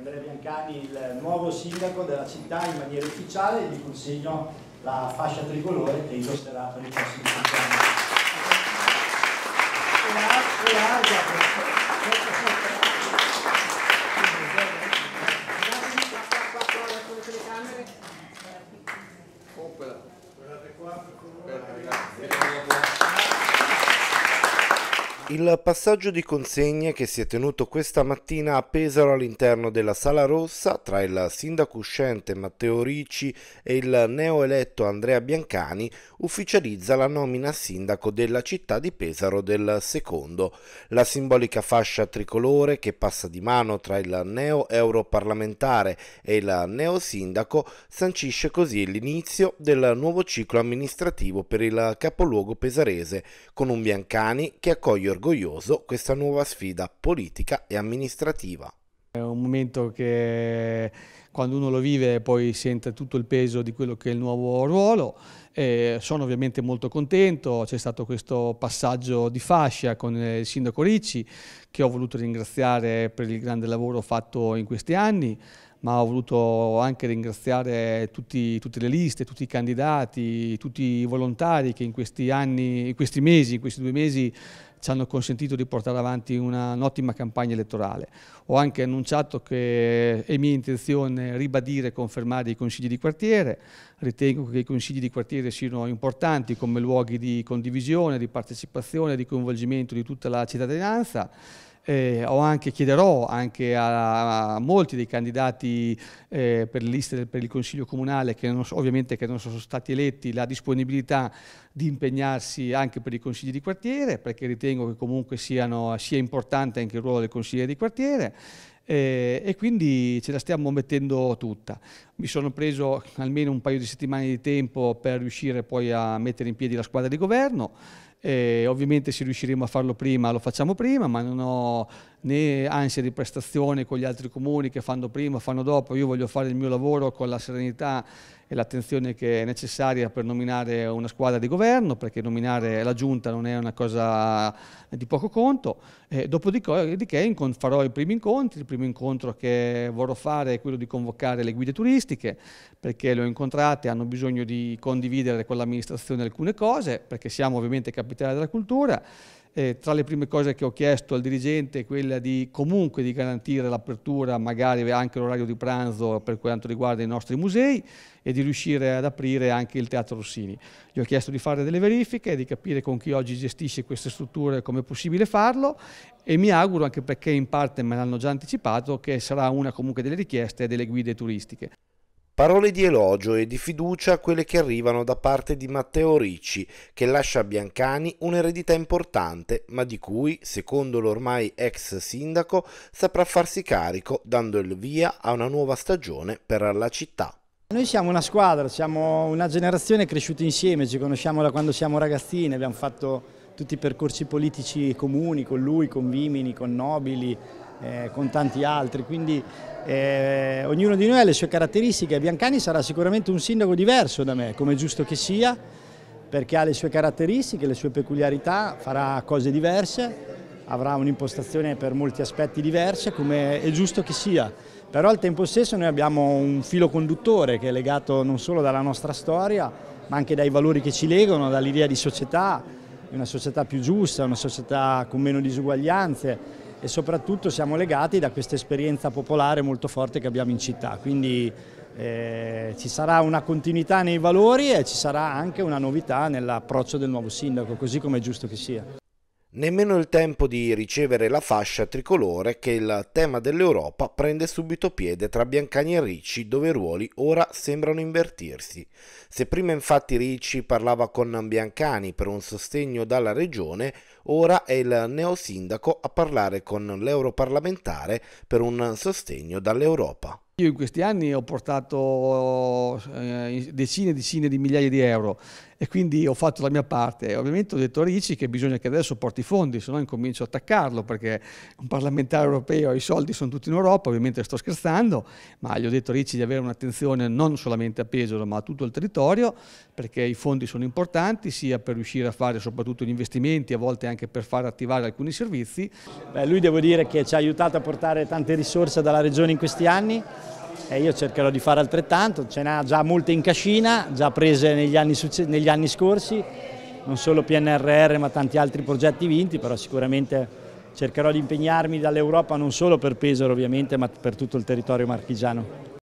Andrea Biancani, il nuovo sindaco della città in maniera ufficiale gli consegno la fascia tricolore che indosserà per i prossimi 5 anni. Guardate qua, per favore. Il passaggio di consegne che si è tenuto questa mattina a Pesaro all'interno della Sala Rossa tra il sindaco uscente Matteo Ricci e il neoeletto Andrea Biancani ufficializza la nomina a sindaco della città di Pesaro del secondo. La simbolica fascia tricolore che passa di mano tra il neo-europarlamentare e il neo-sindaco sancisce così l'inizio del nuovo ciclo amministrativo per il capoluogo pesarese con un Biancani che accoglie orgoglioso questa nuova sfida politica e amministrativa. È un momento che quando uno lo vive poi sente tutto il peso di quello che è il nuovo ruolo. Eh, sono ovviamente molto contento, c'è stato questo passaggio di fascia con il sindaco Ricci che ho voluto ringraziare per il grande lavoro fatto in questi anni ma ho voluto anche ringraziare tutti, tutte le liste, tutti i candidati, tutti i volontari che in questi anni, in questi mesi, in questi due mesi ci hanno consentito di portare avanti un'ottima campagna elettorale. Ho anche annunciato che è mia intenzione ribadire e confermare i consigli di quartiere, ritengo che i consigli di quartiere siano importanti come luoghi di condivisione, di partecipazione, di coinvolgimento di tutta la cittadinanza eh, anche, chiederò anche a, a, molti dei candidati eh, per le liste del, per il Consiglio Comunale, che non, ovviamente che non sono stati eletti, la disponibilità di impegnarsi anche per i consigli di quartiere, perché ritengo che comunque siano, sia importante anche il ruolo del consigliere di quartiere. Eh, e quindi ce la stiamo mettendo tutta. Mi sono preso almeno un paio di settimane di tempo per riuscire poi a mettere in piedi la squadra di governo eh, ovviamente se riusciremo a farlo prima lo facciamo prima, ma non ho né ansia di prestazione con gli altri comuni che fanno prima, fanno dopo, io voglio fare il mio lavoro con la serenità e l'attenzione che è necessaria per nominare una squadra di governo, perché nominare la giunta non è una cosa di poco conto. E dopodiché eh, farò i primi incontri, il primo incontro che vorrò fare è quello di convocare le guide turistiche, perché le ho incontrate, hanno bisogno di condividere con l'amministrazione alcune cose, perché siamo ovviamente capitale della cultura eh, tra le prime cose che ho chiesto al dirigente è quella di comunque di garantire l'apertura, magari anche l'orario di pranzo per quanto riguarda i nostri musei e di riuscire ad aprire anche il Teatro Rossini. Gli ho chiesto di fare delle verifiche, di capire con chi oggi gestisce queste strutture come è possibile farlo e mi auguro, anche perché in parte me l'hanno già anticipato, che sarà una comunque delle richieste e delle guide turistiche. Parole di elogio e di fiducia quelle che arrivano da parte di Matteo Ricci, che lascia a Biancani un'eredità importante, ma di cui, secondo l'ormai ex sindaco, saprà farsi carico dando il via a una nuova stagione per la città. Noi siamo una squadra, siamo una generazione cresciuta insieme, ci conosciamo da quando siamo ragazzini, abbiamo fatto tutti i percorsi politici comuni con lui, con Vimini, con Nobili, eh, con tanti altri, quindi eh, ognuno di noi ha le sue caratteristiche, Biancani sarà sicuramente un sindaco diverso da me, come giusto che sia, perché ha le sue caratteristiche, le sue peculiarità, farà cose diverse, avrà un'impostazione per molti aspetti diversa, come è giusto che sia. Però al tempo stesso noi abbiamo un filo conduttore che è legato non solo dalla nostra storia, ma anche dai valori che ci legano, dall'idea di società, una società più giusta, una società con meno disuguaglianze, e soprattutto siamo legati da questa esperienza popolare molto forte che abbiamo in città, quindi eh, ci sarà una continuità nei valori e ci sarà anche una novità nell'approccio del nuovo sindaco, così come è giusto che sia. Nemmeno il tempo di ricevere la fascia tricolore che il tema dell'Europa prende subito piede tra Biancani e Ricci dove i ruoli ora sembrano invertirsi. Se prima infatti Ricci parlava con Biancani per un sostegno dalla regione, ora è il neosindaco a parlare con l'europarlamentare per un sostegno dall'Europa. Io in questi anni ho portato eh, decine e decine di migliaia di euro e quindi ho fatto la mia parte. Ovviamente ho detto a Ricci che bisogna che adesso porti i fondi, se no incomincio a attaccarlo perché un parlamentare europeo, i soldi sono tutti in Europa, ovviamente sto scherzando, ma gli ho detto a Ricci di avere un'attenzione non solamente a Pesaro ma a tutto il territorio perché i fondi sono importanti sia per riuscire a fare soprattutto gli investimenti, a volte anche per far attivare alcuni servizi. Beh, lui devo dire che ci ha aiutato a portare tante risorse dalla regione in questi anni e io cercherò di fare altrettanto, ce n'ha già molte in cascina, già prese negli anni, negli anni scorsi, non solo PNRR ma tanti altri progetti vinti, però sicuramente cercherò di impegnarmi dall'Europa non solo per Pesaro ovviamente ma per tutto il territorio marchigiano.